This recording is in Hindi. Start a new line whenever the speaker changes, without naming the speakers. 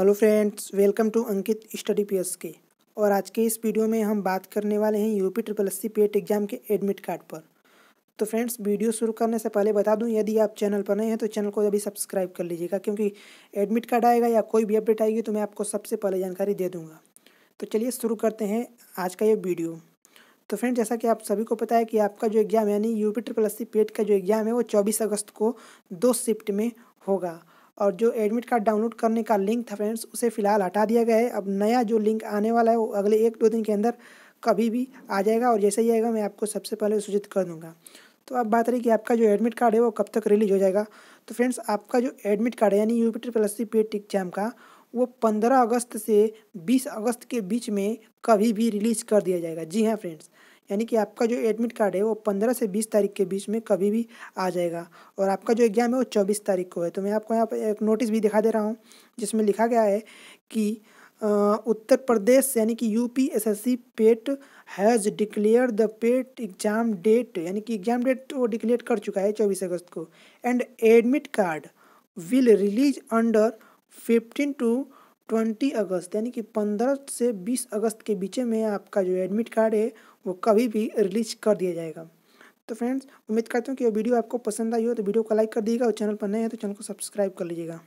hello friends welcome to Ankit study P S K और आज के इस वीडियो में हम बात करने वाले हैं UP triple S C PET exam के एडमिट कार्ड पर तो फ्रेंड्स वीडियो शुरू करने से पहले बता दूं यदि आप चैनल पर नए हैं तो चैनल को अभी सब्सक्राइब कर लीजिएगा क्योंकि एडमिट कार्ड आएगा या कोई भी अपडेट आएगी तो मैं आपको सबसे पहले जानकारी दे दूँगा तो चलिए शुरू करते हैं आज का ये वीडियो तो फ्रेंड जैसा कि आप सभी को पता है कि आपका जो एग्ज़ाम यानी UP triple S C PET का जो एग्ज़ाम है वो चौबीस अगस्त को दो शिफ्ट में होगा और जो एडमिट कार्ड डाउनलोड करने का लिंक था फ्रेंड्स उसे फ़िलहाल हटा दिया गया है अब नया जो लिंक आने वाला है वो अगले एक दो दिन के अंदर कभी भी आ जाएगा और जैसे ही आएगा मैं आपको सबसे पहले सूचित कर दूँगा तो अब बात रही कि आपका जो एडमिट कार्ड है वो कब तक रिलीज हो जाएगा तो फ्रेंड्स आपका जो एडमिट कार्ड है यानी U P plus C PET exam का वो पंद्रह अगस्त से बीस अगस्त के बीच में कभी भी रिलीज कर दिया जाएगा जी हाँ फ्रेंड्स यानी कि आपका जो एडमिट कार्ड है वो पंद्रह से बीस तारीख के बीच में कभी भी आ जाएगा और आपका जो एग्ज़ाम है वो चौबीस तारीख को है तो मैं आपको यहाँ पर एक नोटिस भी दिखा दे रहा हूँ जिसमें लिखा गया है कि उत्तर प्रदेश यानी कि U P S S C PET has declare the PET exam date यानी कि एग्ज़ाम डेट तो वो डिक्लेयर कर चुका है चौबीस अगस्त को and admit card will release under fifteen to twenty August यानी कि पंद्रह से बीस अगस्त के बीच में आपका जो एडमिट कार्ड है वो कभी भी रिलीज कर दिया जाएगा तो फ्रेंड्स उम्मीद करता हूँ कि वीडियो आपको पसंद आई हो तो वीडियो को लाइक कर दीजिएगा और चैनल पर नए हैं तो चैनल को सब्सक्राइब कर लीजिएगा